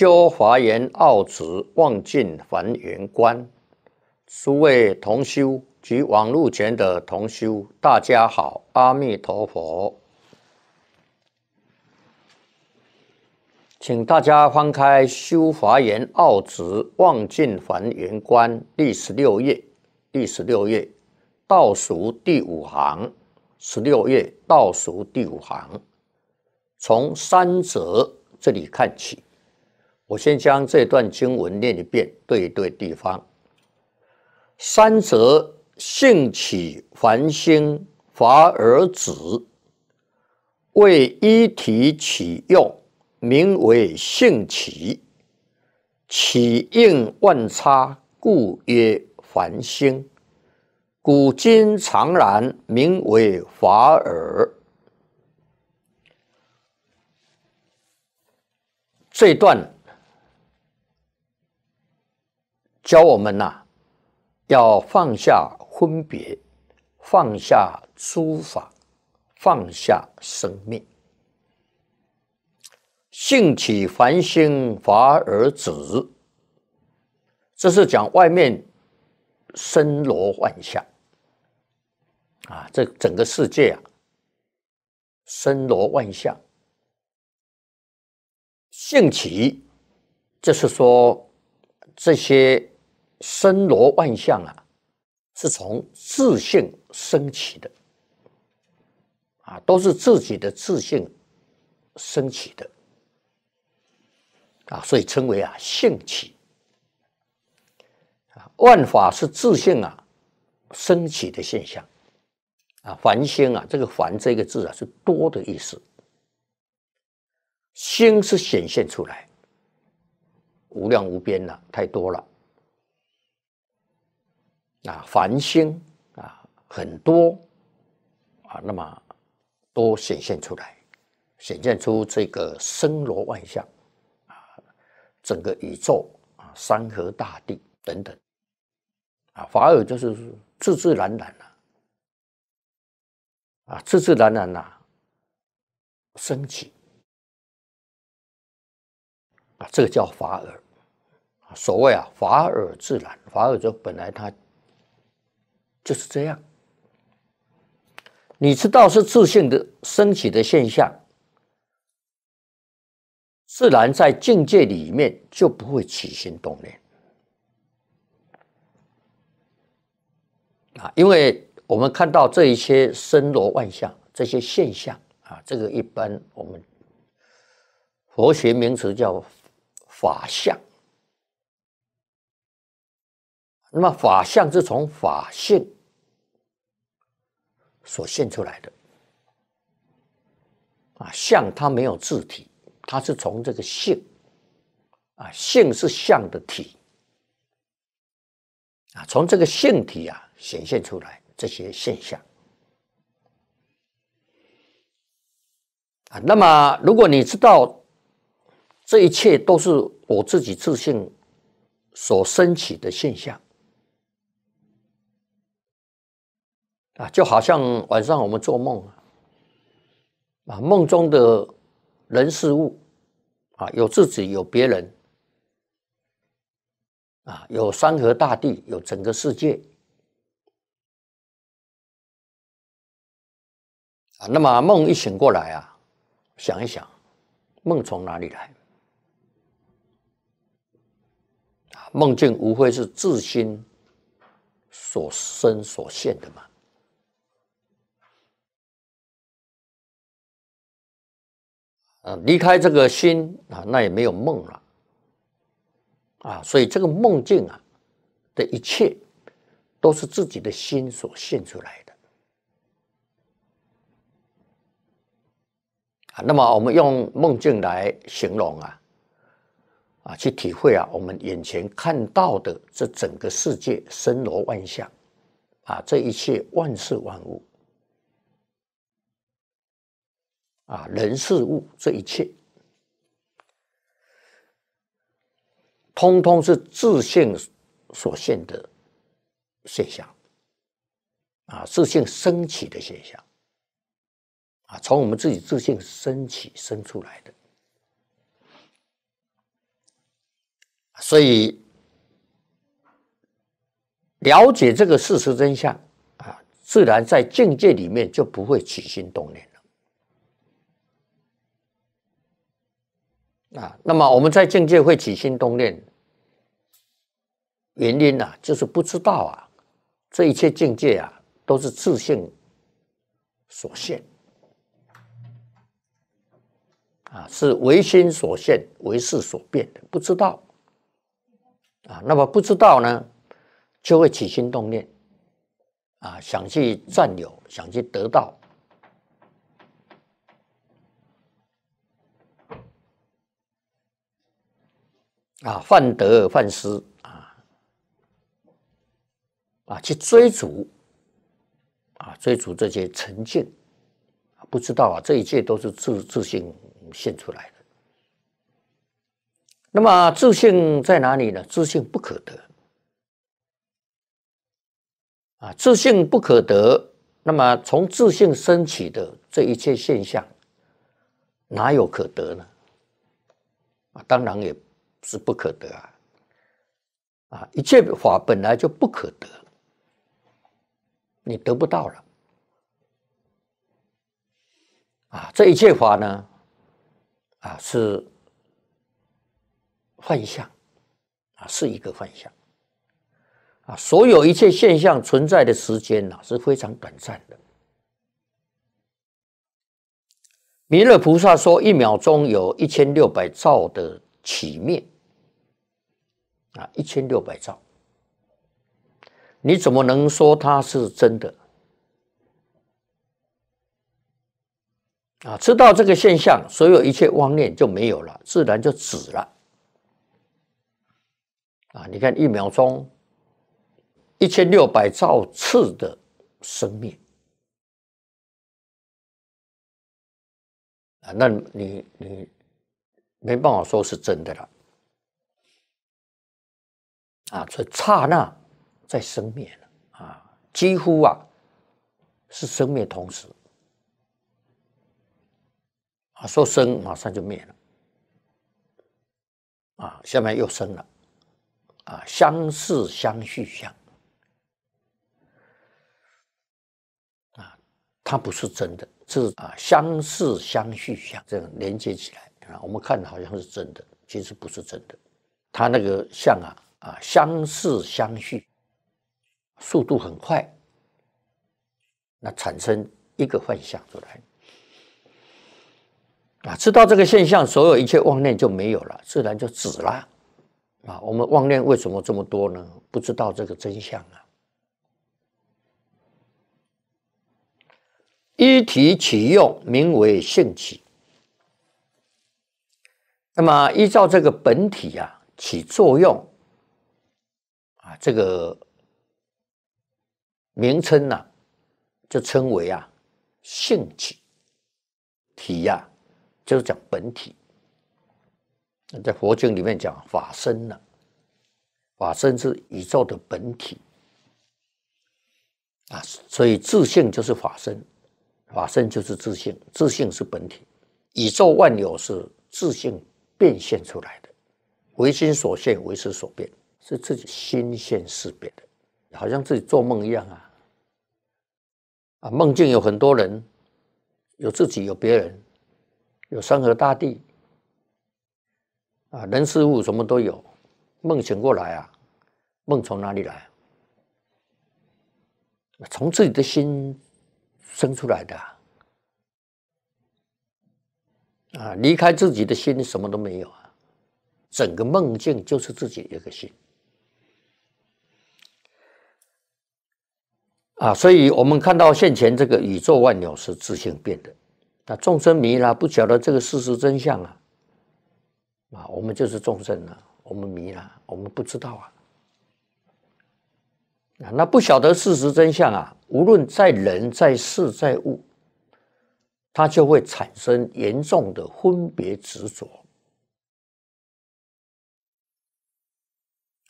修华严奥旨望尽还原观，诸位同修及网路前的同修，大家好，阿弥陀佛，请大家翻开《修华严奥旨望尽还原观》第十六页，第十六页倒数第五行，十六页倒数第五行，从三者这里看起。我先将这段经文念一遍，对对地方。三则性起凡心，法而止，为一体起用，名为性起；起应万差，故曰繁星。古今常然，名为法尔。这段。教我们呐，要放下分别，放下诸法，放下生命。兴起凡心，华而止。这是讲外面森罗万象啊，这整个世界啊，森罗万象。兴起就是说这些。森罗万象啊，是从自信升起的啊，都是自己的自信升起的啊，所以称为啊性起啊，万法是自信啊升起的现象啊，凡心啊，这个“凡”这个字啊是多的意思，心是显现出来，无量无边了，太多了。啊，繁星啊，很多啊，那么都显现出来，显现出这个森罗万象啊，整个宇宙啊，山河大地等等啊，法尔就是自自然然呐，啊，自自然然呐，升起啊，这个叫法尔啊，所谓啊，法尔自然，法尔就本来它。就是这样，你知道是自信的升起的现象，自然在境界里面就不会起心动念啊。因为我们看到这一些森罗万象这些现象啊，这个一般我们佛学名词叫法相。那么法相是从法性。所现出来的啊，相它没有字体，它是从这个性啊，性是相的体啊，从这个性体啊显现出来这些现象啊。那么，如果你知道这一切都是我自己自信所升起的现象。啊，就好像晚上我们做梦啊，啊，梦中的人事物啊，有自己，有别人，啊，有山河大地，有整个世界啊。那么梦一醒过来啊，想一想，梦从哪里来？啊，梦境无非是自心所生所现的嘛。离开这个心啊，那也没有梦了啊。所以这个梦境啊的一切，都是自己的心所现出来的。啊，那么我们用梦境来形容啊，啊，去体会啊，我们眼前看到的这整个世界，森罗万象啊，这一切万事万物。啊，人事物这一切，通通是自信所现的现象，啊，自信升起的现象，啊，从我们自己自信升起生出来的，所以了解这个事实真相，啊，自然在境界里面就不会起心动念了。啊，那么我们在境界会起心动念，原因呢，就是不知道啊，这一切境界啊，都是自性所限，啊，是唯心所现、唯事所变的，不知道，啊，那么不知道呢，就会起心动念，啊，想去占有，想去得到。啊，患得患失啊，啊，去追逐啊，追逐这些成见，不知道啊，这一切都是自自信现出来的。那么，自信在哪里呢？自信不可得啊，自信不可得。那么，从自信升起的这一切现象，哪有可得呢？啊，当然也。是不可得啊！啊，一切法本来就不可得，你得不到了。啊，这一切法呢，啊是幻象，啊是一个幻象，啊，所有一切现象存在的时间呢是非常短暂的。弥勒菩萨说，一秒钟有一千六百兆的起灭。啊，一千六百兆，你怎么能说它是真的？啊，知道这个现象，所有一切妄念就没有了，自然就止了。啊，你看一秒钟一千六百兆次的生命，啊，那你你没办法说是真的了。啊，这刹那在生灭了啊，几乎啊是生灭同时啊，说生马上就灭了啊，下面又生了啊，相似相续相啊，它不是真的，是啊，相似相续相这样连接起来啊，我们看好像是真的，其实不是真的，它那个相啊。啊，相似相续，速度很快，那产生一个幻象出来。啊，知道这个现象，所有一切妄念就没有了，自然就止了。啊，我们妄念为什么这么多呢？不知道这个真相啊。一体起用，名为性起。那么依照这个本体呀，起作用。这个名称呢，就称为啊性体，体啊就是讲本体。在佛经里面讲法身呢，法身是宇宙的本体啊，所以自信就是法身，法身就是自信，自信是本体，宇宙万有是自信变现出来的，唯心所现，唯识所变。是自己心先识别的，好像自己做梦一样啊！啊，梦境有很多人，有自己，有别人，有山河大地啊，人事物什么都有。梦醒过来啊，梦从哪里来？从自己的心生出来的啊！啊，离开自己的心，什么都没有啊！整个梦境就是自己一个心。啊，所以，我们看到现前这个宇宙万有是自行变的，那众生迷了，不晓得这个事实真相啊！啊，我们就是众生啊，我们迷了，我们不知道啊！啊，那不晓得事实真相啊，无论在人，在事，在物，它就会产生严重的分别执着。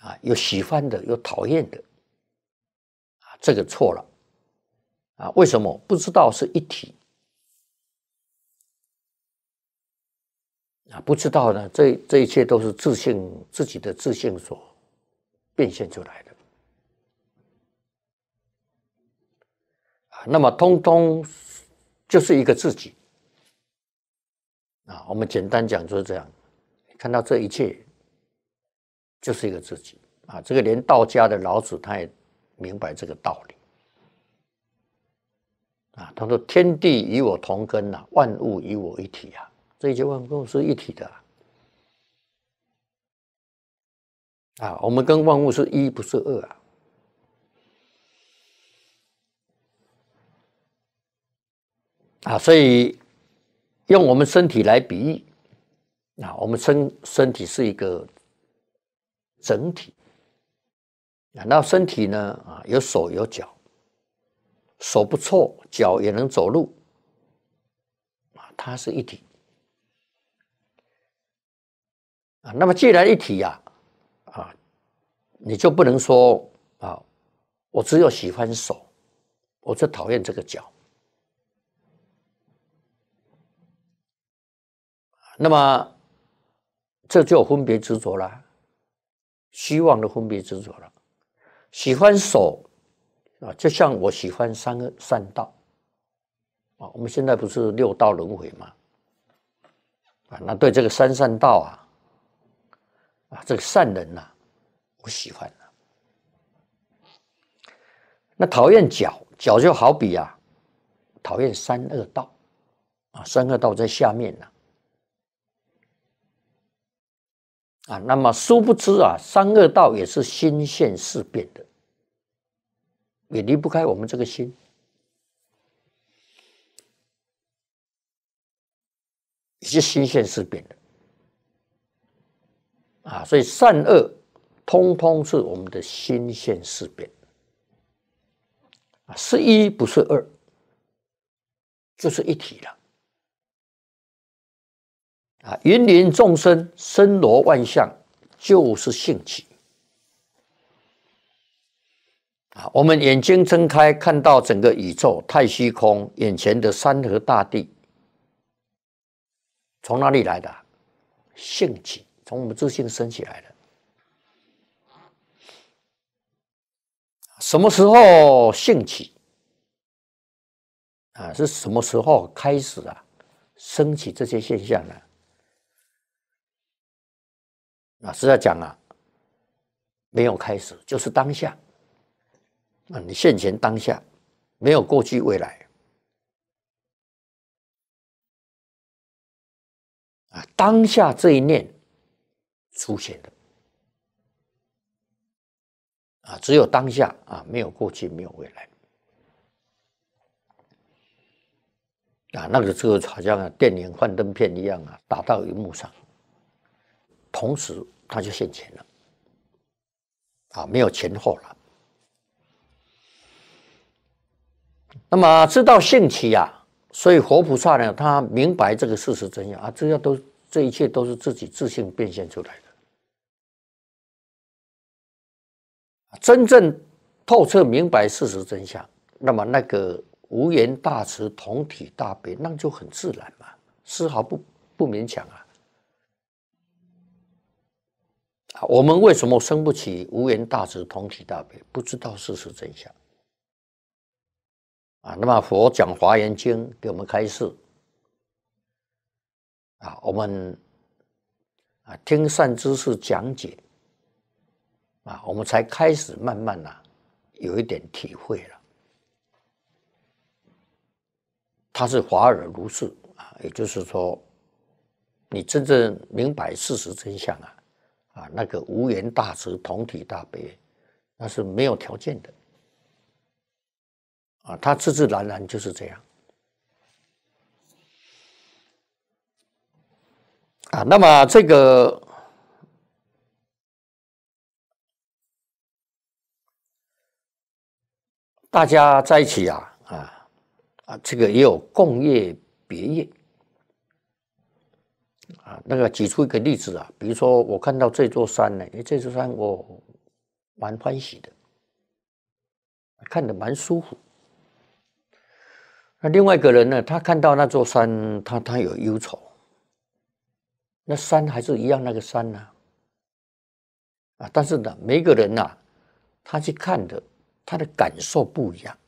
啊，有喜欢的，有讨厌的。这个错了，啊？为什么不知道是一体？啊？不知道呢？这这一切都是自信自己的自信所变现出来的。啊，那么通通就是一个自己。啊，我们简单讲就是这样，看到这一切就是一个自己。啊，这个连道家的老子他也。明白这个道理啊？他说：“天地与我同根呐，万物与我一体啊，这些万物是一体的啊！啊，我们跟万物是一，不是二啊！啊，所以用我们身体来比喻啊，我们身身体是一个整体。”那身体呢？啊，有手有脚，手不错，脚也能走路，啊，它是一体。啊，那么既然一体呀，啊，你就不能说啊，我只有喜欢手，我最讨厌这个脚，那么这就分别执着了，希望的分别执着了。喜欢手啊，就像我喜欢三个三道啊。我们现在不是六道轮回吗？啊，那对这个三善道啊，啊，这个善人呐，我喜欢了。那讨厌脚，脚就好比啊，讨厌三恶道啊。三恶道在下面呢。啊，那么殊不知啊，三恶道也是心现事变的。也离不开我们这个心，以及心现事变的啊，所以善恶通通是我们的心现事变啊，是一不是二，就是一体了啊。芸芸众生，森罗万象，就是性起。我们眼睛睁开，看到整个宇宙、太虚空、眼前的山河大地，从哪里来的？兴起，从我们自信升起来的。什么时候兴起？啊，是什么时候开始啊？升起这些现象呢？啊，实在讲啊，没有开始，就是当下。啊，你现前当下没有过去未来啊，当下这一念出现的啊，只有当下啊，没有过去，没有未来啊。那个时候好像电影幻灯片一样啊，打到荧幕上，同时它就现前了啊，没有前后了。那么知道兴起呀，所以活菩萨呢，他明白这个事实真相啊，这些都这一切都是自己自信变现出来的。真正透彻明白事实真相，那么那个无缘大慈，同体大悲，那就很自然嘛，丝毫不不勉强啊。啊，我们为什么生不起无缘大慈，同体大悲，不知道事实真相？啊，那么佛讲《华严经》给我们开示，啊，我们啊听善知识讲解，啊，我们才开始慢慢呐有一点体会了。他是华而如是啊，也就是说，你真正明白事实真相啊，啊，那个无缘大慈，同体大悲，那是没有条件的。啊，它自自然然就是这样。啊，那么这个大家在一起啊，啊啊，这个也有共业别业。啊，那个举出一个例子啊，比如说我看到这座山呢，因为这座山我蛮欢喜的，看的蛮舒服。那另外一个人呢？他看到那座山，他他有忧愁。那山还是一样那个山呢？啊，但是呢，每个人呢，他去看的，他的感受不一样。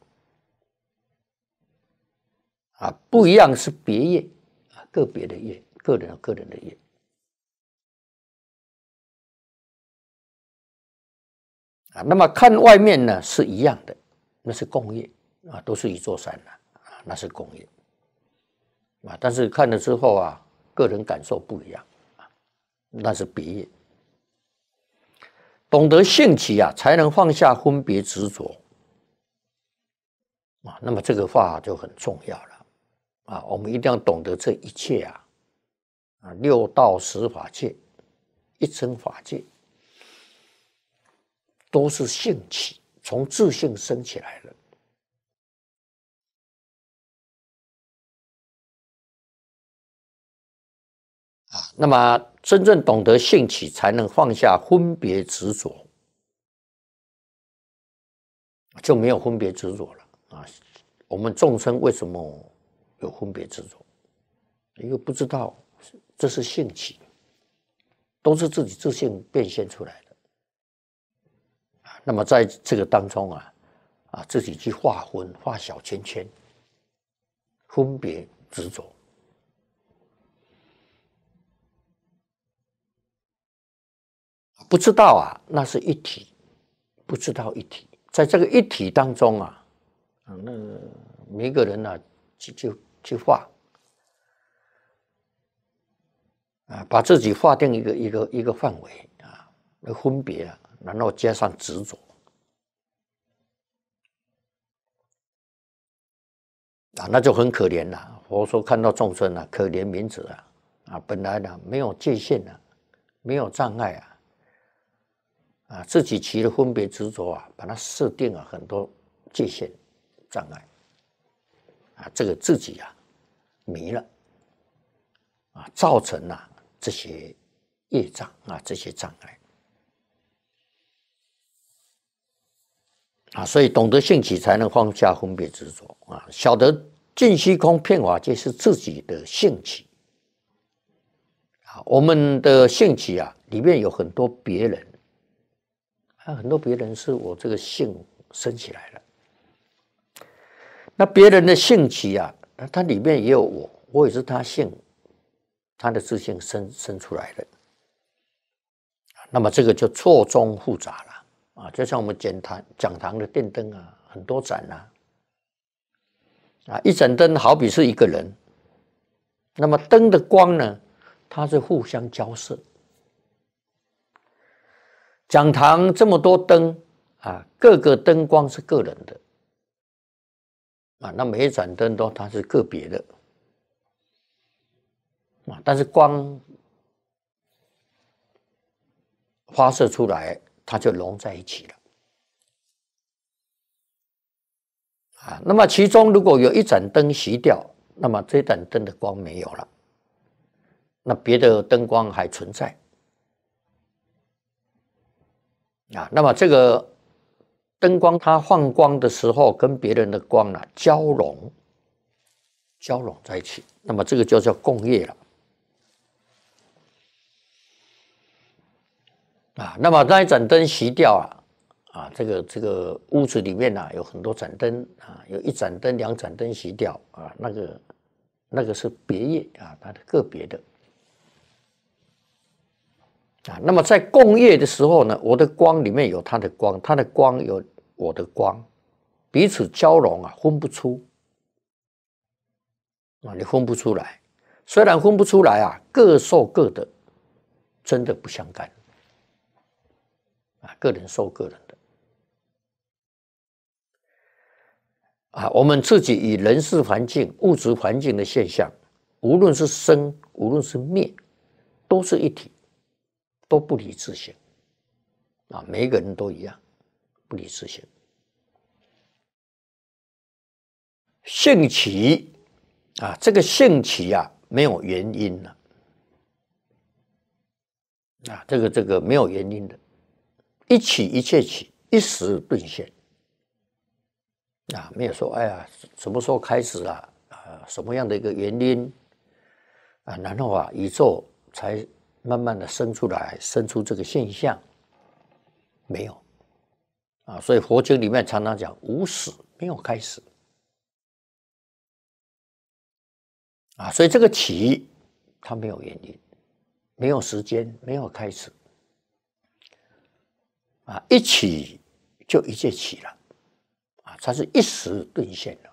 啊，不一样是别业啊，个别的业，个人个人的业。啊，那么看外面呢是一样的，那是共业啊，都是一座山呐。那是公业，啊！但是看了之后啊，个人感受不一样啊。那是别业。懂得兴起啊，才能放下分别执着啊。那么这个话就很重要了啊！我们一定要懂得这一切啊啊！六道十法界、一真法界，都是兴起，从自信升起来了。那么，真正懂得兴起，才能放下分别执着，就没有分别执着了啊！我们众生为什么有分别执着？因为不知道这是兴起，都是自己自信变现出来的那么在这个当中啊，啊，自己去划分、画小圈圈，分别执着。不知道啊，那是一体，不知道一体，在这个一体当中啊，啊，那每一个人呢，去就去画，啊，把自己划定一个一个一个范围啊，来分别啊，然后加上执着，啊，那就很可怜了。佛说看到众生啊，可怜民子啊，啊，本来呢，没有界限啊，没有障碍啊。啊，自己起的分别执着啊，把它设定了很多界限障碍啊，这个自己啊迷了啊，造成了这些业障啊，这些障碍啊，所以懂得兴起才能放下分别执着啊，晓得净虚空片法界是自己的兴起啊，我们的兴起啊，里面有很多别人。那很多别人是我这个性生起来的。那别人的性起啊，那它里面也有我，我也是他性，他的自信生生出来的，那么这个就错综复杂了啊！就像我们讲堂讲堂的电灯啊，很多盏啊，啊，一盏灯好比是一个人，那么灯的光呢，它是互相交涉。讲堂这么多灯啊，各个灯光是个人的啊，那每一盏灯都它是个别的啊，但是光发射出来，它就融在一起了啊。那么其中如果有一盏灯熄掉，那么这盏灯的光没有了，那别的灯光还存在。啊，那么这个灯光它放光的时候，跟别人的光呢交融、交融在一起，那么这个就叫共业了。啊，那么那一盏灯熄掉啊，啊，这个这个屋子里面啊、有很多盏灯啊，有一盏灯、两盏灯熄掉啊，那个那个是别业啊，它的个别的。啊，那么在共业的时候呢，我的光里面有他的光，他的光有我的光，彼此交融啊，分不出啊，你分不出来。虽然分不出来啊，各受各的，真的不相干啊，个人受个人的啊。我们自己以人事环境、物质环境的现象，无论是生，无论是灭，都是一体。都不理智性啊，每一个人都一样，不理智性。兴起啊，这个兴起啊，没有原因了啊，这个这个没有原因的，一起一切起一时顿现啊，没有说哎呀什么时候开始啊啊什么样的一个原因啊，然后啊宇宙才。慢慢的生出来，生出这个现象，没有啊，所以佛经里面常常讲无始，没有开始啊，所以这个起，它没有原因，没有时间，没有开始啊，一起就一切起了啊，它是一时顿现的。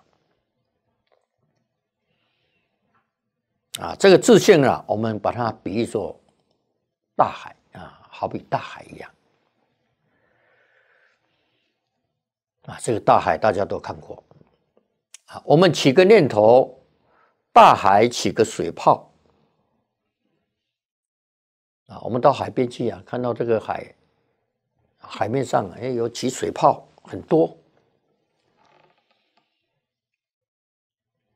啊，这个自性啊，我们把它比喻作。大海啊，好比大海一样啊！这个大海大家都看过啊。我们起个念头，大海起个水泡啊。我们到海边去啊，看到这个海海面上哎有起水泡很多，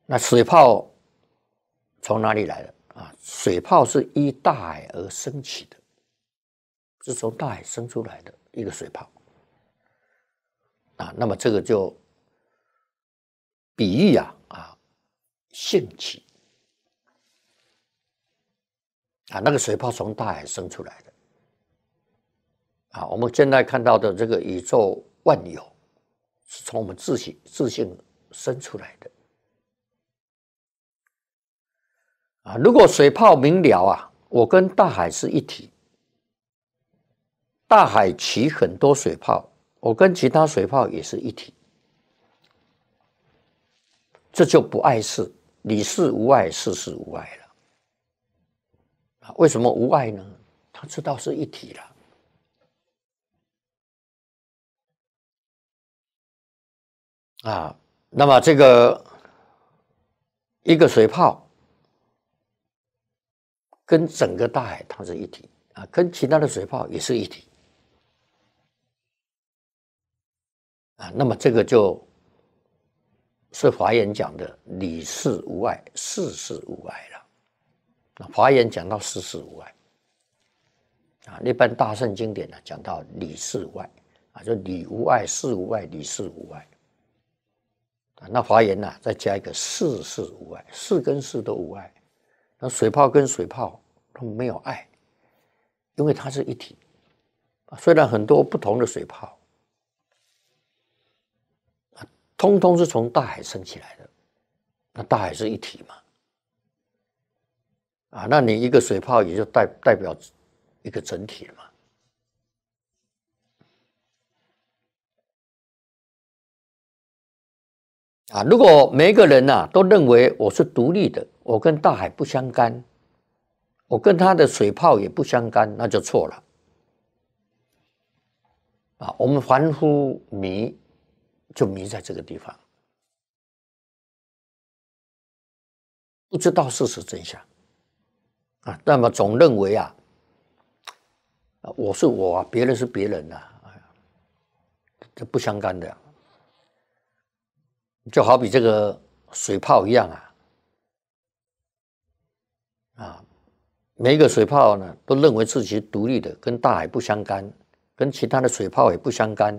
那水泡从哪里来的？啊，水泡是依大海而升起的，是从大海生出来的一个水泡。啊，那么这个就比喻啊啊兴起，啊那个水泡从大海生出来的。啊，我们现在看到的这个宇宙万有，是从我们自信自信生出来的。啊！如果水泡明了啊，我跟大海是一体。大海起很多水泡，我跟其他水泡也是一体，这就不碍事，理事无碍，事事无碍了。啊，为什么无碍呢？他知道是一体了。啊，那么这个一个水泡。跟整个大海它是一体啊，跟其他的水泡也是一体啊。那么这个就是华严讲的理事无碍、事事无碍了。那华严讲到事事无碍啊，那般大圣经典呢讲到理事无碍啊，就理无碍、事无碍、理事无碍啊。那华严呢再加一个事事无碍，事跟事都无碍，那水泡跟水泡。没有爱，因为它是一体。虽然很多不同的水泡，通通是从大海升起来的。那大海是一体嘛？啊，那你一个水泡也就代代表一个整体了嘛？啊，如果每一个人呐都认为我是独立的，我跟大海不相干。我跟他的水泡也不相干，那就错了。啊，我们凡夫迷就迷在这个地方，不知道事实真相。啊，那么总认为啊，我是我，别人是别人呐、这不相干的，就好比这个水泡一样啊，啊。每一个水泡呢，都认为自己独立的，跟大海不相干，跟其他的水泡也不相干，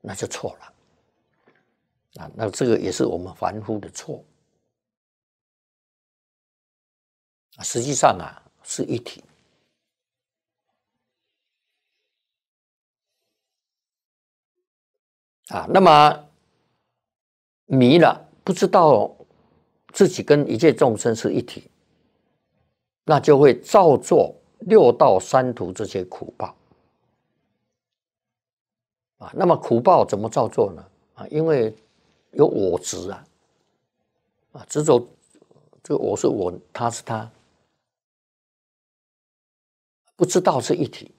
那就错了。啊，那这个也是我们凡夫的错。实际上啊是一体。啊，那么迷了，不知道自己跟一切众生是一体。那就会造作六道三途这些苦报啊！那么苦报怎么造作呢？啊，因为有我执啊，啊执着，这个我是我，他是他，不知道是一体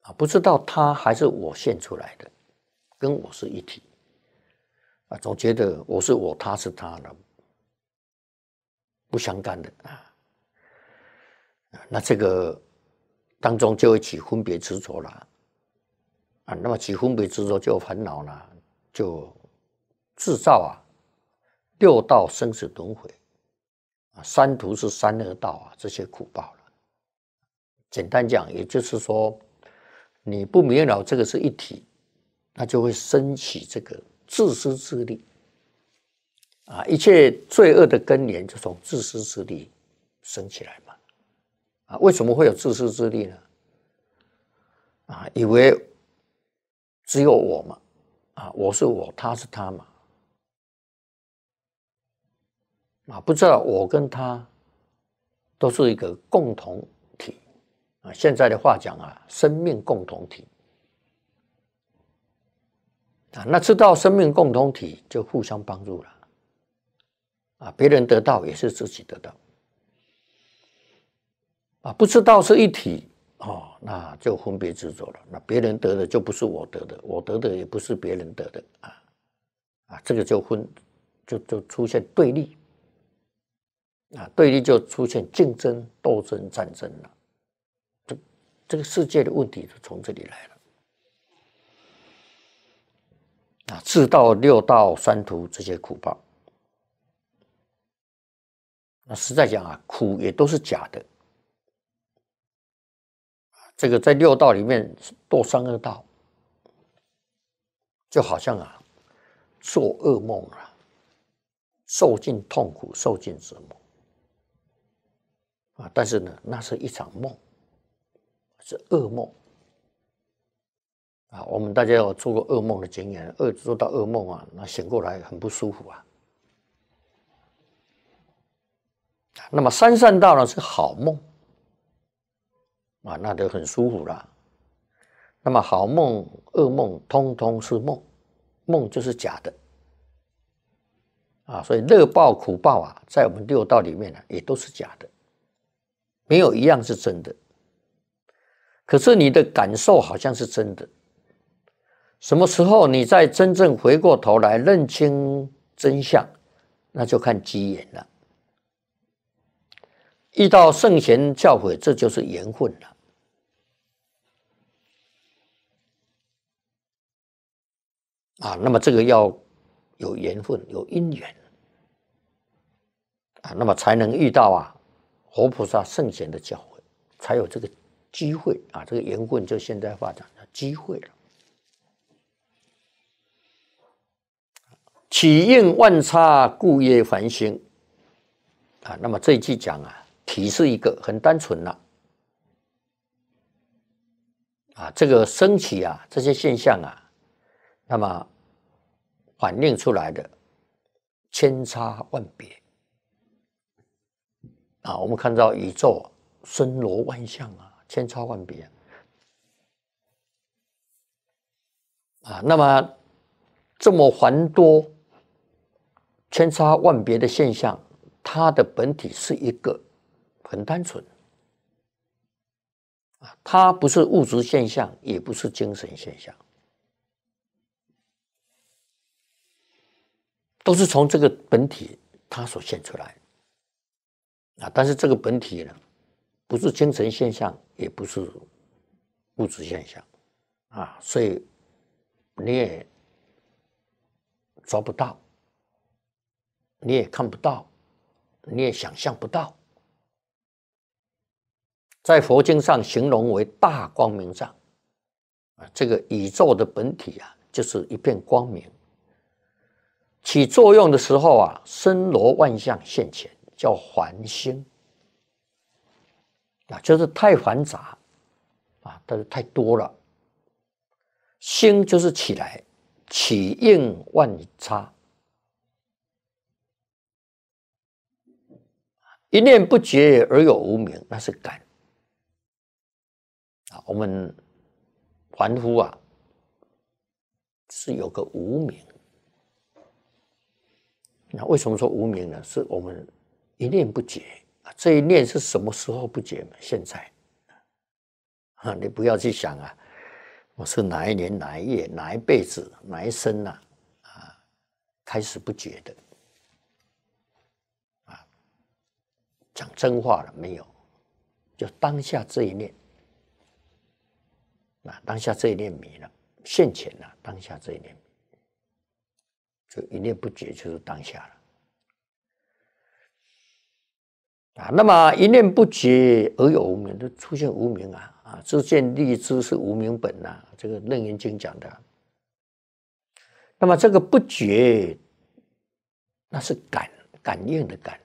啊，不知道他还是我现出来的，跟我是一体啊，总觉得我是我，他是他呢，不相干的啊。那这个当中就会起分别执着了啊，那么起分别执着就烦恼了，就制造啊六道生死轮回啊三途是三恶道啊这些苦报了。简单讲，也就是说，你不明了这个是一体，那就会升起这个自私自利啊，一切罪恶的根源就从自私自利升起来。啊，为什么会有自私自利呢？啊，以为只有我嘛，啊，我是我，他是他嘛，啊，不知道我跟他都是一个共同体，啊，现在的话讲啊，生命共同体，啊，那知道生命共同体就互相帮助了，啊，别人得到也是自己得到。啊，不知道是一体哦，那就分别执着了。那别人得的就不是我得的，我得的也不是别人得的啊啊，这个就分，就就出现对立啊，对立就出现竞争、斗争、战争了。这这个世界的问题就从这里来了啊，四道、六道、三途这些苦报，那实在讲啊，苦也都是假的。这个在六道里面堕三恶道，就好像啊做噩梦了，受尽痛苦，受尽折磨啊！但是呢，那是一场梦，是噩梦啊！我们大家有做过噩梦的经验，恶做到噩梦啊，那醒过来很不舒服啊。那么三善道呢，是好梦。啊，那都很舒服了。那么好梦、噩梦，通通是梦，梦就是假的。啊，所以乐报、苦报啊，在我们六道里面呢，也都是假的，没有一样是真的。可是你的感受好像是真的。什么时候你再真正回过头来认清真相，那就看机缘了。遇到圣贤教诲，这就是缘分了。啊，那么这个要有缘分、有因缘啊，那么才能遇到啊活菩萨圣贤的教诲，才有这个机会啊，这个缘分就现在发展的机会了。起应万差，故业繁星。啊。那么这一句讲啊，提示一个很单纯了啊，这个升起啊，这些现象啊。那么反映出来的千差万别啊，我们看到宇宙森罗万象啊，千差万别啊。那么这么繁多、千差万别的现象，它的本体是一个很单纯啊，它不是物质现象，也不是精神现象。都是从这个本体它所现出来啊，但是这个本体呢，不是精神现象，也不是物质现象啊，所以你也抓不到，你也看不到，你也想象不到。在佛经上形容为大光明藏啊，这个宇宙的本体啊，就是一片光明。起作用的时候啊，森罗万象现前，叫还心啊，就是太繁杂啊，但是太多了，心就是起来，起应万差，一念不觉而有无名，那是感啊，我们凡夫啊，是有个无名。那为什么说无名呢？是我们一念不解啊！这一念是什么时候不解呢？现在啊，你不要去想啊，我是哪一年、哪一月、哪一辈子、哪一生呐、啊，开始不解的啊，讲真话了没有？就当下这一念啊，当下这一念迷了，现前了，当下这一念。就一念不觉，就是当下了啊。那么一念不觉而有无明，就出现无明啊啊！自见立知是无明本呐，这个《楞严经》讲的。那么这个不觉，那是感感应的感。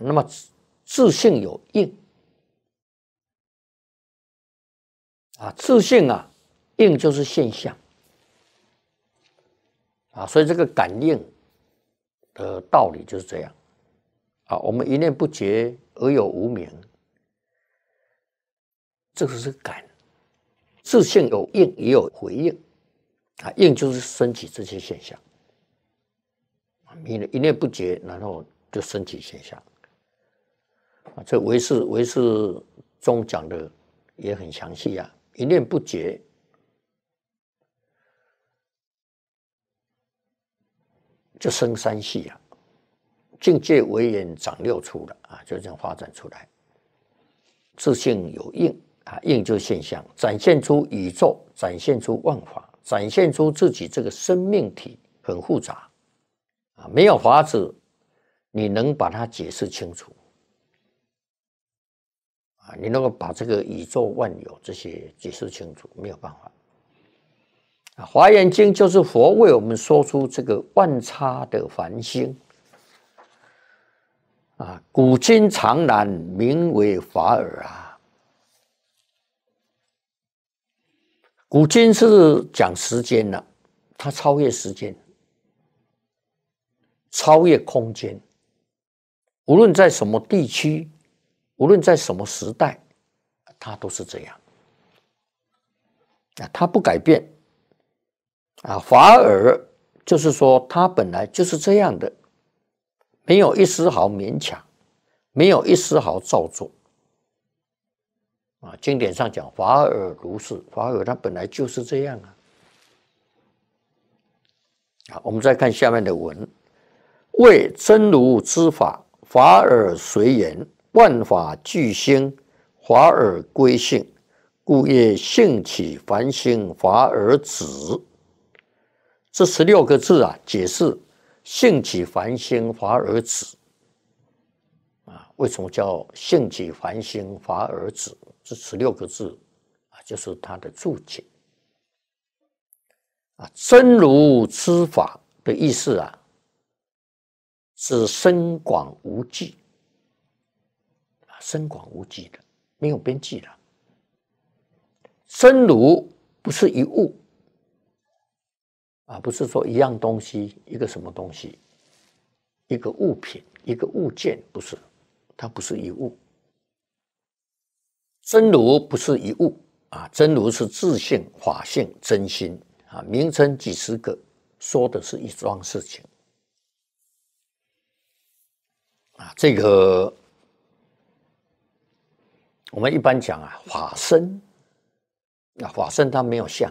那么自信有应啊，自信啊，应就是现象。啊，所以这个感应的道理就是这样。啊，我们一念不觉而有无明，这个是感；自信有应，也有回应。啊，应就是升起这些现象。你一念一念不觉，然后就升起现象。啊，这唯识唯识中讲的也很详细呀，一念不觉。就生三系啊，境界为人长六粗了啊，就这样发展出来。自性有应啊，应就是现象，展现出宇宙，展现出万法，展现出自己这个生命体很复杂啊，没有法子，你能把它解释清楚啊？你能够把这个宇宙万有这些解释清楚，没有办法。华严经就是佛为我们说出这个万差的繁星啊，古今常难，名为法尔啊。古今是讲时间的，它超越时间，超越空间，无论在什么地区，无论在什么时代，它都是这样啊，它不改变。啊，法尔就是说，它本来就是这样的，没有一丝毫勉强，没有一丝毫造作。啊，经典上讲，法尔如是，法尔他本来就是这样啊。啊，我们再看下面的文：为真如之法，法尔随缘；万法俱兴，法尔归性；故业兴起，凡心法尔止。这十六个字啊，解释“性起凡心，华而止”。啊，为什么叫“性起凡心，华而止”？这十六个字啊，就是它的注解。啊，“真如之法”的意思啊，是深广无际啊，深广无际的，没有边际的。真如不是一物。啊，不是说一样东西，一个什么东西，一个物品，一个物件，不是，它不是一物。真如不是一物啊，真如是自性、法性、真心啊，名称几十个，说的是一桩事情。啊，这个我们一般讲啊，法身，啊，法身它没有相。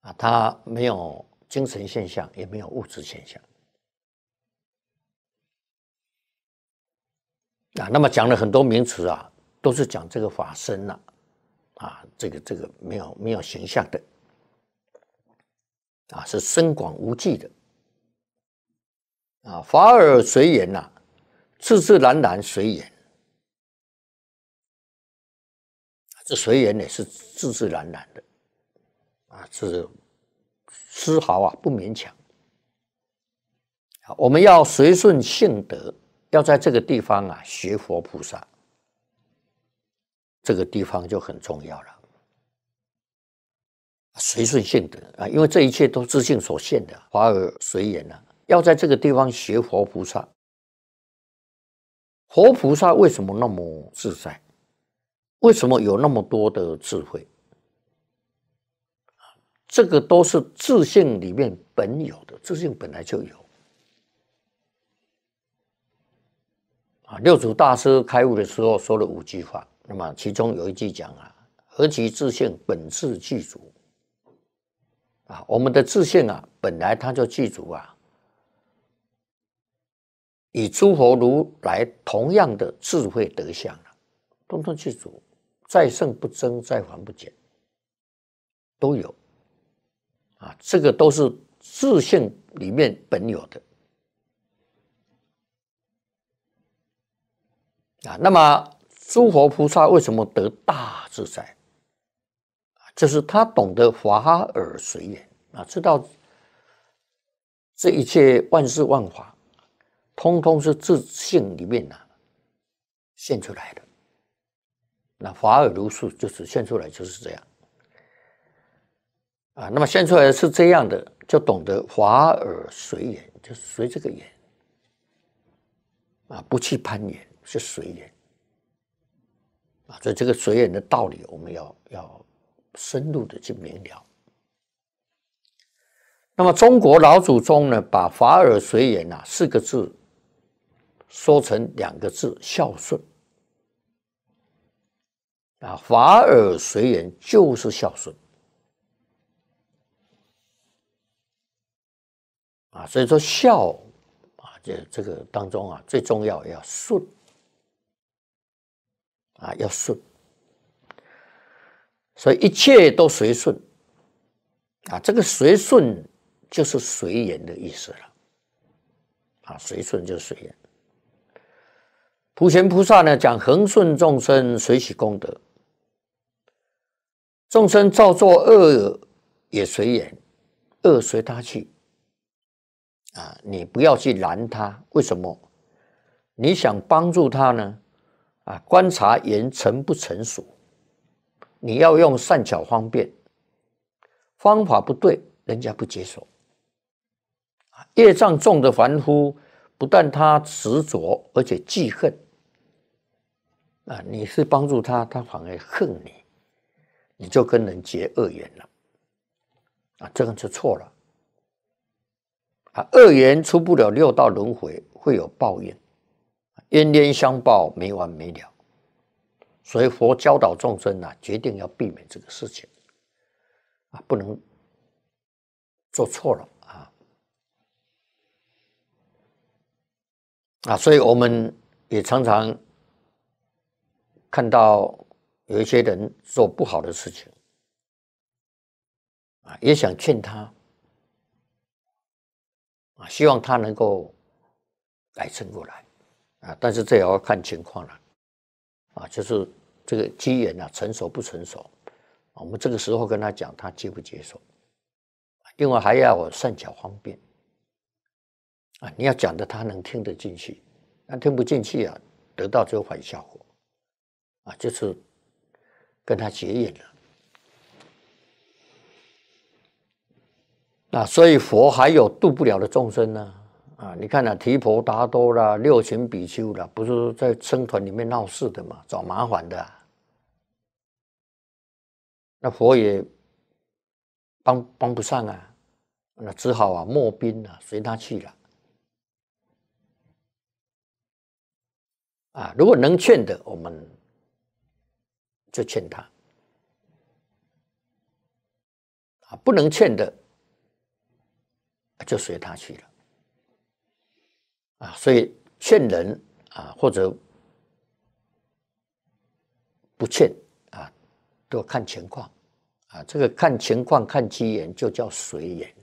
啊，它没有精神现象，也没有物质现象。啊，那么讲了很多名词啊，都是讲这个法身呐。啊，这个这个没有没有形象的。啊，是深广无际的。啊，法尔随缘呐，自自然然随缘。这随缘呢，是自自然然的。是丝毫啊不勉强我们要随顺性德，要在这个地方啊学佛菩萨，这个地方就很重要了。随顺性德啊，因为这一切都自性所现的，华而随缘呐。要在这个地方学佛菩萨，佛菩萨为什么那么自在？为什么有那么多的智慧？这个都是自信里面本有的，自信本来就有。啊，六祖大师开悟的时候说了五句话，那么其中有一句讲啊：何其自信，本自具足。啊，我们的自信啊，本来他就具足啊，与诸佛如来同样的智慧德相啊，通通具足，再胜不增，再还不减，都有。啊，这个都是自信里面本有的。啊，那么诸佛菩萨为什么得大自在？就是他懂得法尔随缘啊，知道这一切万事万法，通通是自信里面啊、现出来的。那法尔如是，就是现出来就是这样。啊，那么现出来是这样的，就懂得法而随缘，就随这个缘，啊，不去攀缘，是随缘，啊，所以这个随缘的道理，我们要要深入的去明了。那么中国老祖宗呢，把法尔随缘呐四个字说成两个字孝顺，啊，法尔随缘就是孝顺。啊，所以说孝啊，这这个当中啊，最重要要顺啊，要顺，所以一切都随顺啊，这个随顺就是随缘的意思了啊，随顺就是随缘。普贤菩萨呢讲，恒顺众生，随喜功德，众生造作恶也随缘，恶随他去。啊，你不要去拦他，为什么？你想帮助他呢？啊，观察人成不成熟，你要用善巧方便，方法不对，人家不接受。业障重的凡夫，不但他执着，而且记恨。啊，你是帮助他，他反而恨你，你就跟人结恶缘了。啊，这个就错了。啊，恶缘出不了六道轮回，会有报应，冤冤相报没完没了。所以佛教导众生呢，决定要避免这个事情，啊，不能做错了啊，啊，所以我们也常常看到有一些人做不好的事情，啊，也想劝他。啊，希望他能够改正过来，啊，但是这也要看情况了，啊，就是这个机缘啊，成熟不成熟，我们这个时候跟他讲，他接不接受，另外还要善巧方便，啊，你要讲的他能听得进去，那听不进去啊，得到就反效果，啊，就是跟他结缘了。那所以佛还有度不了的众生呢？啊，你看啊、提婆达多啦、六群比丘啦，不是在僧团里面闹事的嘛，找麻烦的，那佛也帮帮不上啊，那只好啊，莫宾啊，随他去了。啊，如果能劝的，我们就劝他；啊，不能劝的。就随他去了，啊，所以劝人啊，或者不劝啊，都要看情况，啊，这个看情况、看机缘，就叫随缘，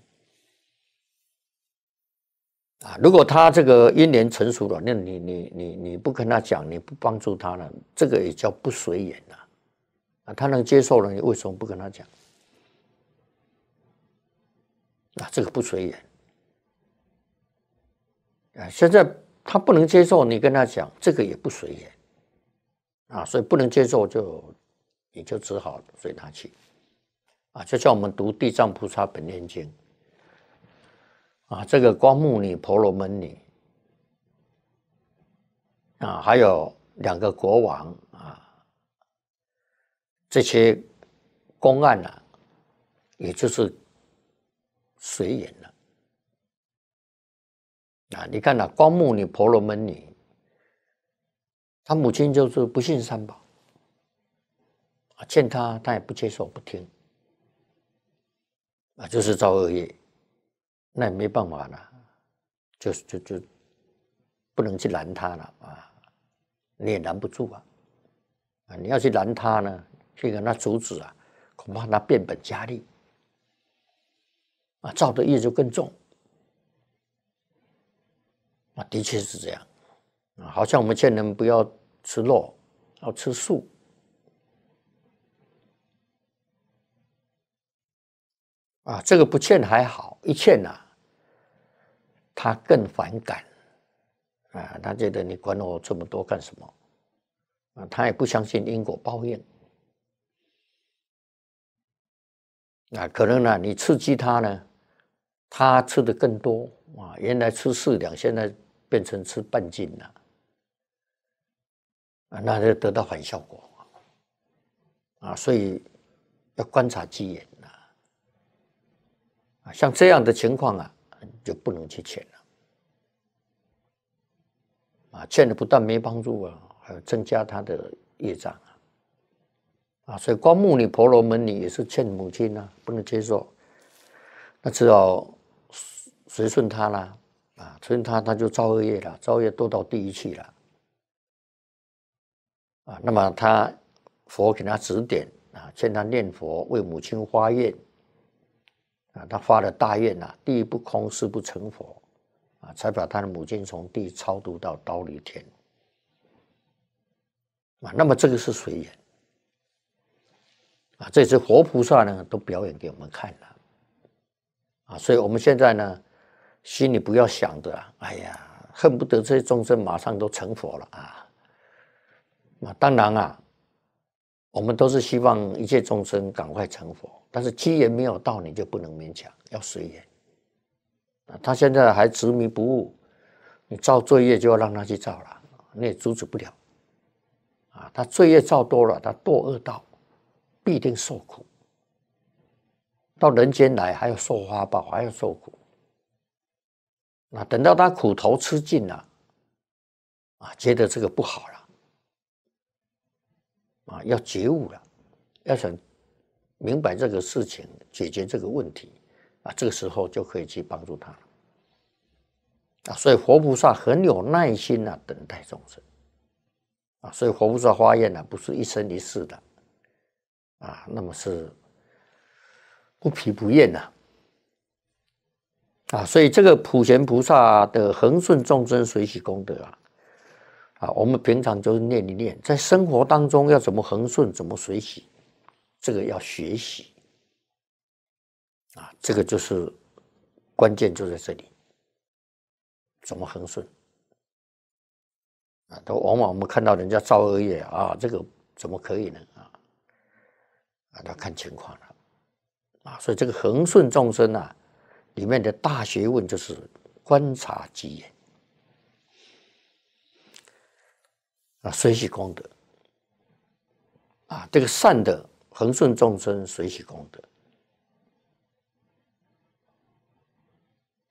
啊，如果他这个因缘成熟了，那你、你、你、你不跟他讲，你不帮助他了，这个也叫不随缘呐，啊，他能接受了，你为什么不跟他讲？啊，这个不随缘。啊，现在他不能接受，你跟他讲这个也不随缘，啊，所以不能接受就你就只好随他去，啊，就像我们读《地藏菩萨本愿经》，啊，这个光目女婆罗门女，啊，还有两个国王啊，这些公案啊，也就是随缘了。啊，你看呐，光目女婆罗门女，她母亲就是不信三宝啊，劝她她也不接受、不听啊，就是造恶业，那也没办法了，就就就不能去拦他了啊，你也拦不住啊，啊，你要去拦他呢，去跟他阻止啊，恐怕他变本加厉啊，造的业就更重。啊，的确是这样。啊，好像我们劝人不要吃肉，要吃素。啊，这个不劝还好，一劝呢，他更反感。啊，他觉得你管我这么多干什么？啊，他也不相信因果报应。啊，可能呢，你刺激他呢，他吃的更多。啊，原来吃四两，现在变成吃半斤了，啊，那就得到反效果啊，所以要观察机缘呐，啊，像这样的情况啊，就不能去劝了，啊，劝的不但没帮助啊，还增加他的业障啊，啊，所以光目女婆罗门女也是劝母亲呐，不能接受，那只好随顺他啦。啊，所以他他就造恶业了，造业堕到地狱去了。啊，那么他佛给他指点啊，劝他念佛，为母亲发愿。啊，他发了大愿呐，地不空誓不成佛，啊，才把他的母亲从地超度到刀里天。啊，那么这个是谁演？啊，这是佛菩萨呢，都表演给我们看了。啊，所以我们现在呢。心里不要想的，哎呀，恨不得这些众生马上都成佛了啊！那当然啊，我们都是希望一切众生赶快成佛。但是机缘没有到，你就不能勉强，要随缘。啊，他现在还执迷不悟，你造罪业就要让他去造了，你也阻止不了。啊，他罪业造多了，他堕恶道，必定受苦。到人间来还要受花报，还要受苦。那等到他苦头吃尽了，啊，觉得这个不好了，啊，要觉悟了，要想明白这个事情，解决这个问题，啊，这个时候就可以去帮助他了，啊，所以活菩萨很有耐心啊，等待众生，啊，所以活菩萨化验呢，不是一生一世的，啊，那么是不疲不厌的。啊，所以这个普贤菩萨的恒顺众生、随喜功德啊，啊，我们平常就是念一念，在生活当中要怎么恒顺、怎么随喜，这个要学习。啊，这个就是关键就在这里，怎么恒顺？啊，都往往我们看到人家造恶业啊，这个怎么可以呢？啊，那看情况了。啊，所以这个恒顺众生啊。里面的大学问就是观察机言，啊，随喜功德啊，这个善的恒顺众生，随喜功德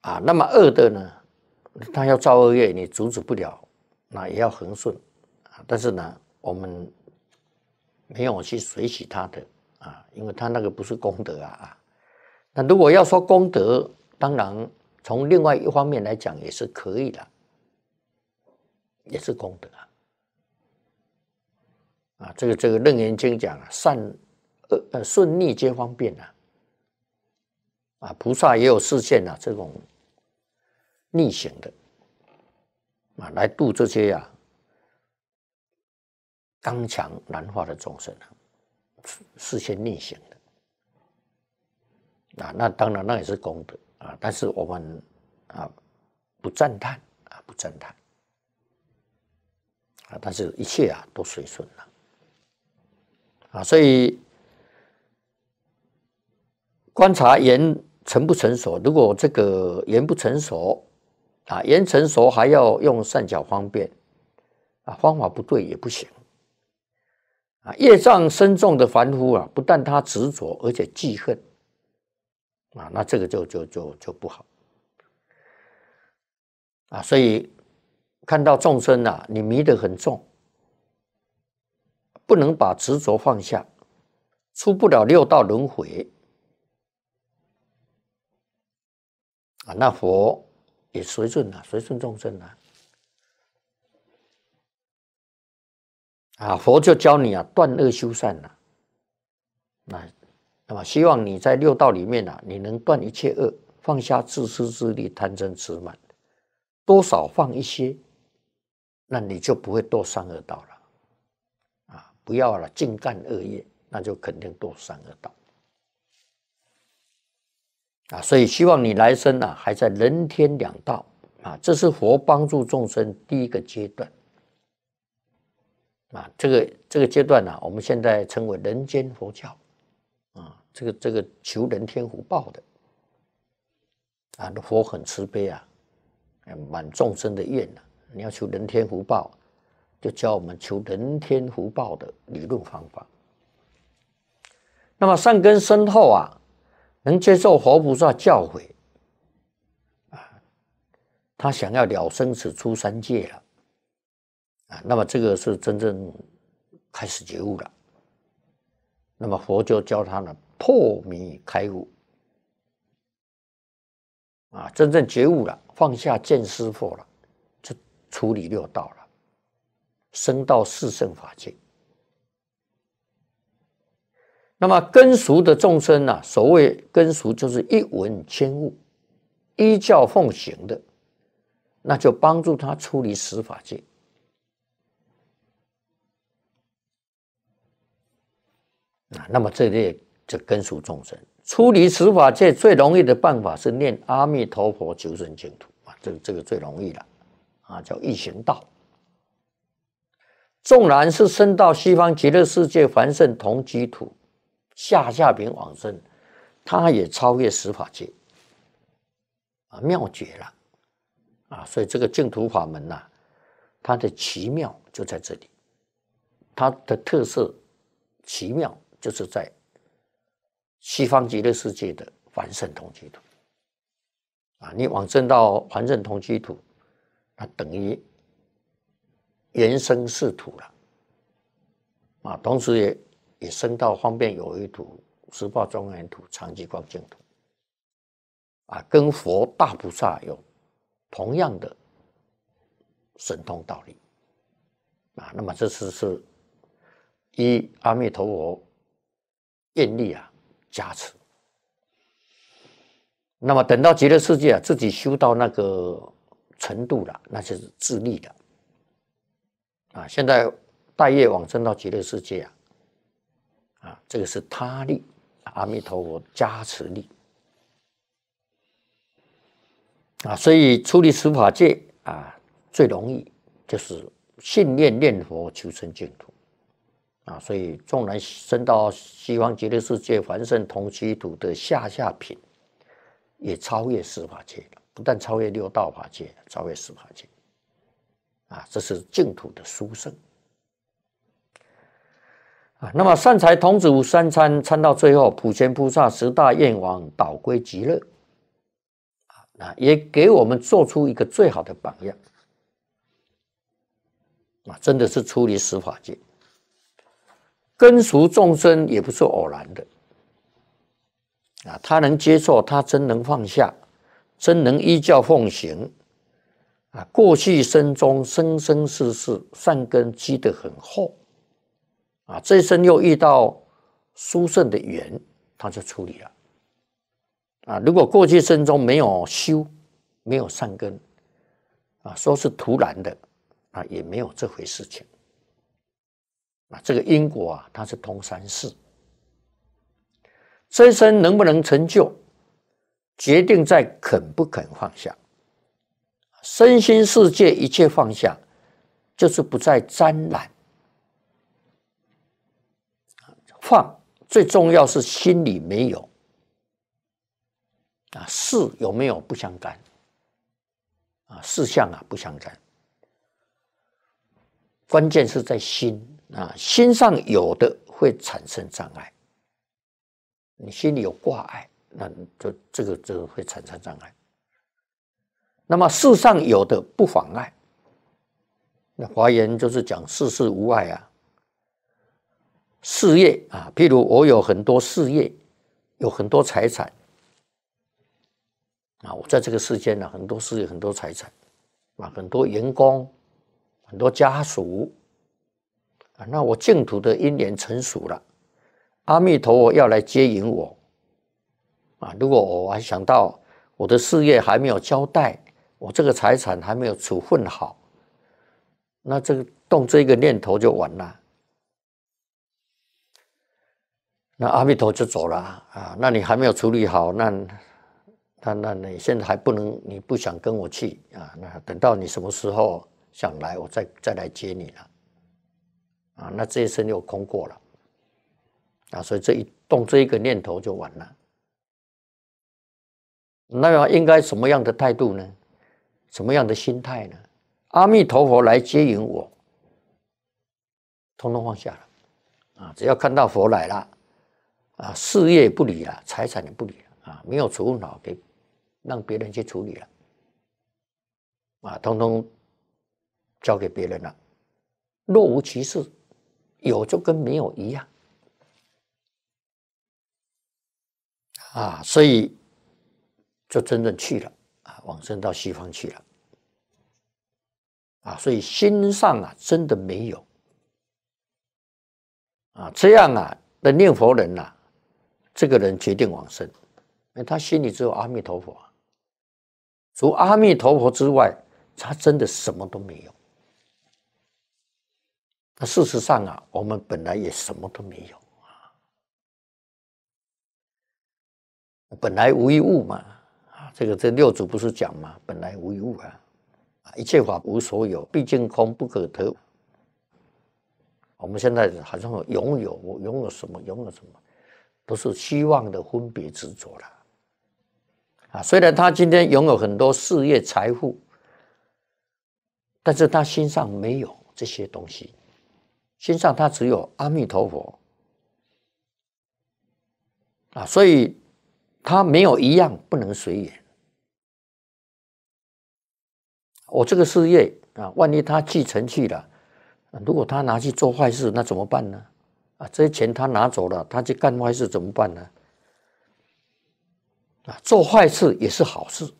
啊。那么恶的呢？他要造恶业，你阻止不了，那也要恒顺啊。但是呢，我们没有去随喜他的啊，因为他那个不是功德啊啊。那如果要说功德，当然从另外一方面来讲也是可以的，也是功德啊！啊，这个这个《楞严经》讲啊，善呃顺逆皆方便啊！啊，菩萨也有示现啊，这种逆行的啊，来度这些啊刚强难化的众生啊，示现逆行。啊，那当然，那也是功德啊。但是我们啊，不赞叹啊，不赞叹啊。但是一切啊，都随顺了啊。所以观察言成不成熟，如果这个言不成熟啊，言成熟还要用善巧方便啊，方法不对也不行啊。业障深重的凡夫啊，不但他执着，而且记恨。啊，那这个就就就就不好，啊，所以看到众生啊，你迷得很重，不能把执着放下，出不了六道轮回，啊，那佛也随顺啊，随顺众生啊，啊，佛就教你啊，断恶修善了，那。那么，希望你在六道里面呢，你能断一切恶，放下自私自利、贪嗔痴慢，多少放一些，那你就不会堕三恶道了。啊，不要了，净干恶业，那就肯定堕三恶道。啊，所以希望你来生呢，还在人天两道。啊，这是佛帮助众生第一个阶段。啊，这个这个阶段呢，我们现在称为人间佛教。这个这个求人天福报的啊，佛很慈悲啊，满众生的愿呐。你要求人天福报，就教我们求人天福报的理论方法。那么善根深厚啊，能接受佛菩萨教诲啊，他想要了生死、出三界了啊。那么这个是真正开始觉悟了。那么佛就教他呢。破迷开悟，啊，真正觉悟了，放下见思佛了，就处理六道了，升到四圣法界。那么根熟的众生呢？所谓根熟，就是一闻千悟，依教奉行的，那就帮助他处理十法界啊。那么这类。这根属众生出离十法界最容易的办法是念阿弥陀佛求生净土啊，这这个最容易了啊，叫一行道。纵然是生到西方极乐世界凡圣同居土下下品往生，他也超越十法界啊，妙绝了啊！所以这个净土法门呐，它的奇妙就在这里，它的特色奇妙就是在。西方极乐世界的凡圣同居土啊，你往生到凡圣同居土，那等于原生是土了啊。同时，也也升到方便有余土、十报庄严土、长吉光净土啊，跟佛大菩萨有同样的神通道理。啊。那么，这次是一阿弥陀佛愿力啊。加持。那么等到极乐世界啊，自己修到那个程度了，那就是自立的啊。现在大业往生到极乐世界啊，啊，这个是他力，阿弥陀佛加持力啊。所以出离十法界啊，最容易就是信念念佛，求生净土。啊，所以纵然升到西方极乐世界，凡圣同居土的下下品，也超越十法界了。不但超越六道法界，超越十法界。啊，这是净土的殊胜。啊，那么善财童子五三参，参到最后，普贤菩萨十大愿王导归极乐。啊，那也给我们做出一个最好的榜样。啊，真的是出离十法界。根熟众生也不是偶然的，啊，他能接受，他真能放下，真能依教奉行，啊，过去生中生生世世善根积得很厚，啊，这一生又遇到殊胜的缘，他就处理了，啊，如果过去生中没有修，没有善根，啊，说是突然的，啊，也没有这回事。情啊，这个因果啊，它是通三世。这一生能不能成就，决定在肯不肯放下。身心世界一切放下，就是不再沾染。放最重要是心里没有。啊，事有没有不相干？啊，事相啊不相干。关键是在心。啊，心上有的会产生障碍，你心里有挂碍，那就这个这个会产生障碍。那么世上有的不妨碍，那华严就是讲世事无碍啊，事业啊，譬如我有很多事业，有很多财产，啊，我在这个世间呢，很多事业，很多财产，啊，很多员工，很多家属。啊，那我净土的因缘成熟了，阿弥陀佛要来接引我。啊，如果我还想到我的事业还没有交代，我这个财产还没有处分好，那这个动这个念头就完了。那阿弥陀就走了啊。那你还没有处理好，那那那你现在还不能，你不想跟我去啊？那等到你什么时候想来，我再再来接你了。啊，那这一生又空过了，啊，所以这一动这一个念头就完了。那么应该什么样的态度呢？什么样的心态呢？阿弥陀佛来接引我，通通放下了，啊，只要看到佛来了，啊，事业不理了，财产也不理了，啊，没有处理好给让别人去处理了，啊，通通交给别人了，若无其事。有就跟没有一样，啊，所以就真正去了啊，往生到西方去了，啊，所以心上啊真的没有，啊，这样啊的念佛人呐，这个人决定往生，因为他心里只有阿弥陀佛，除阿弥陀佛之外，他真的什么都没有。那事实上啊，我们本来也什么都没有啊，本来无一物嘛啊，这个这六祖不是讲嘛，本来无一物啊，一切法无所有，毕竟空不可得。我们现在好像拥有拥有什么，拥有什么，都是希望的分别执着了啊。虽然他今天拥有很多事业财富，但是他心上没有这些东西。心上他只有阿弥陀佛啊，所以他没有一样不能随缘。我这个事业啊，万一他继承去了，如果他拿去做坏事，那怎么办呢？啊，这些钱他拿走了，他去干坏事怎么办呢？啊，做坏事也是好事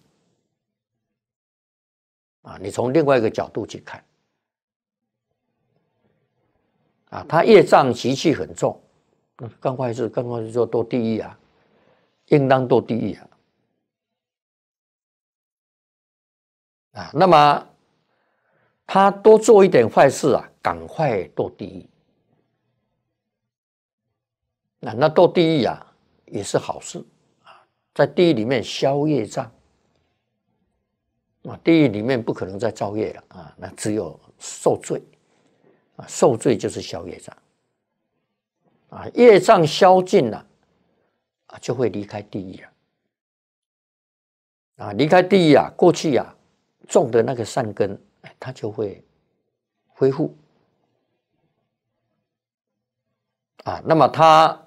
啊，你从另外一个角度去看。啊，他业障习气很重，那干坏事，干坏事就堕地狱啊，应当堕地狱啊。啊，那么他多做一点坏事啊，赶快堕地狱。那那堕地狱啊，也是好事啊，在地狱里面消业障。啊，地狱里面不可能再造业了啊，那只有受罪。啊，受罪就是消业障。啊，业障消尽了，啊，就会离开地狱啊。啊，离开地狱啊，过去呀种的那个善根，哎，它就会恢复。啊，那么他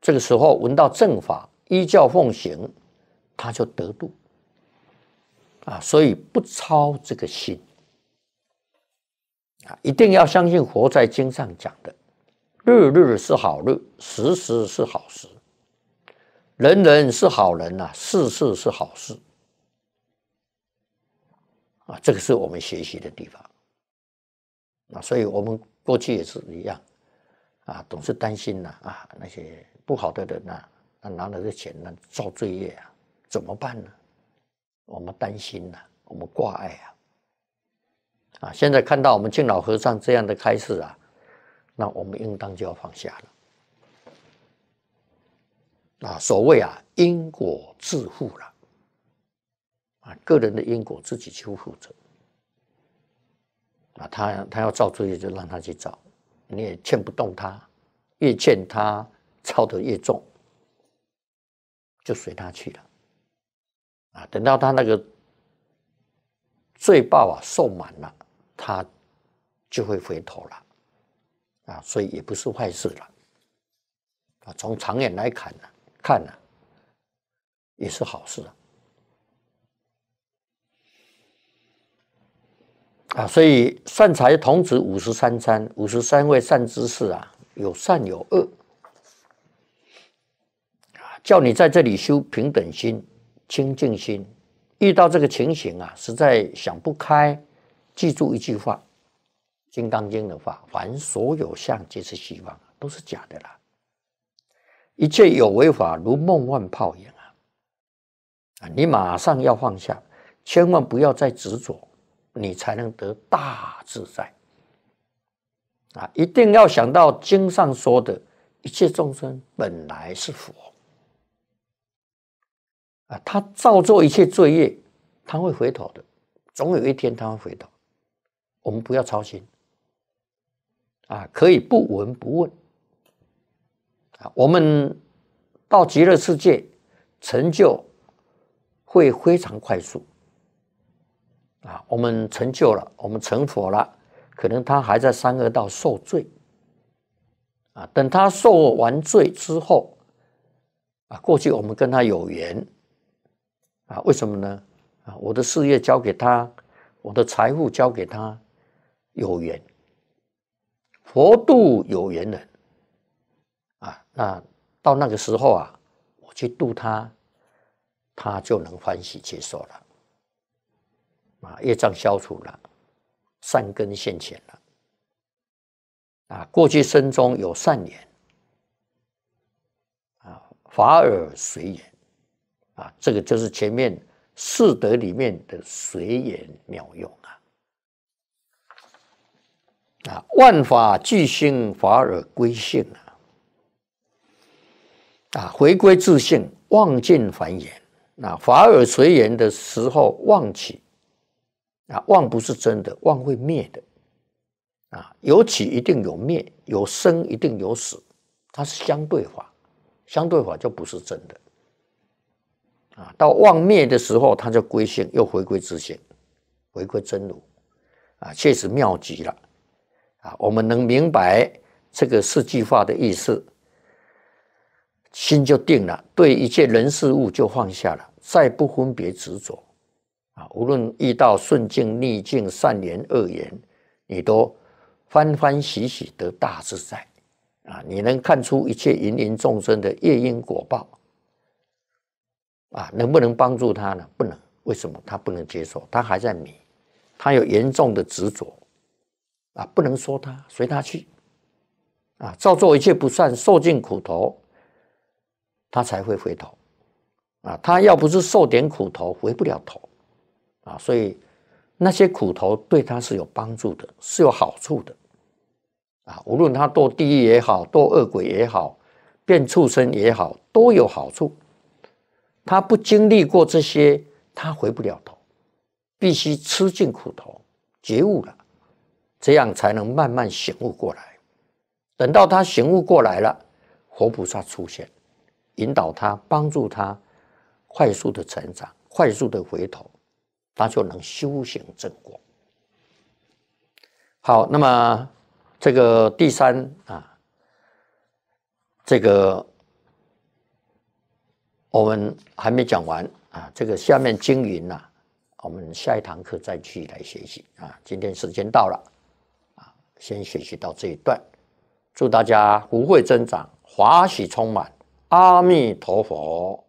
这个时候闻到正法，依教奉行，他就得度。啊，所以不操这个心。一定要相信佛在经上讲的，日日是好日，时时是好事，人人是好人呐，事事是好事。啊，这个是我们学习的地方。啊，所以我们过去也是一样，啊，总是担心呐，啊，那些不好的人呐，那拿了这钱呢，造罪业啊，怎么办呢？我们担心呐，我们挂碍啊。啊，现在看到我们敬老和尚这样的开示啊，那我们应当就要放下了。啊，所谓啊，因果自负了。啊，个人的因果自己去负责。啊，他他要造罪就让他去造，你也劝不动他，越劝他造的越重，就随他去了。啊，等到他那个罪报啊受满了。他就会回头了啊，所以也不是坏事了啊。从长远来看呢，看呢也是好事啊。啊，所以善财童子五十三参，五十三位善知识啊，有善有恶啊。叫你在这里修平等心、清净心，遇到这个情形啊，实在想不开。记住一句话，《金刚经》的话，凡所有相，皆是虚妄，都是假的啦。一切有为法，如梦幻泡影啊！啊，你马上要放下，千万不要再执着，你才能得大自在。啊，一定要想到经上说的，一切众生本来是佛。啊，他造作一切罪业，他会回头的，总有一天他会回头。我们不要操心啊，可以不闻不问啊。我们到极乐世界成就会非常快速啊。我们成就了，我们成佛了，可能他还在三恶道受罪啊。等他受完罪之后啊，过去我们跟他有缘啊，为什么呢？啊，我的事业交给他，我的财富交给他。有缘，佛度有缘人啊！那到那个时候啊，我去度他，他就能欢喜接受了啊，业障消除了，善根现前了啊，过去生中有善缘啊，法尔随缘啊，这个就是前面四德里面的随缘妙用。啊，万法俱兴，法而归性啊！啊，回归自性，忘尽凡言。那法而随缘的时候，妄起啊，妄不是真的，妄会灭的啊。有起一定有灭，有生一定有死，它是相对法，相对法就不是真的啊。到妄灭的时候，它就归性，又回归自性，回归真如啊，确实妙极了。啊，我们能明白这个四句话的意思，心就定了，对一切人事物就放下了，再不分别执着。啊，无论遇到顺境逆境、善言恶言，你都欢欢喜喜得大自在。啊，你能看出一切芸芸众生的业因果报。啊，能不能帮助他呢？不能，为什么他不能接受？他还在迷，他有严重的执着。啊，不能说他随他去，啊，照做一切不善，受尽苦头，他才会回头。啊，他要不是受点苦头，回不了头。啊，所以那些苦头对他是有帮助的，是有好处的。啊，无论他堕地狱也好，堕恶鬼也好，变畜生也好，都有好处。他不经历过这些，他回不了头，必须吃尽苦头，觉悟了。这样才能慢慢醒悟过来。等到他醒悟过来了，活菩萨出现，引导他，帮助他，快速的成长，快速的回头，他就能修行正果。好，那么这个第三啊，这个我们还没讲完啊，这个下面经云呐，我们下一堂课再去来学习啊。今天时间到了。先学习到这一段，祝大家福慧增长，华喜充满。阿弥陀佛。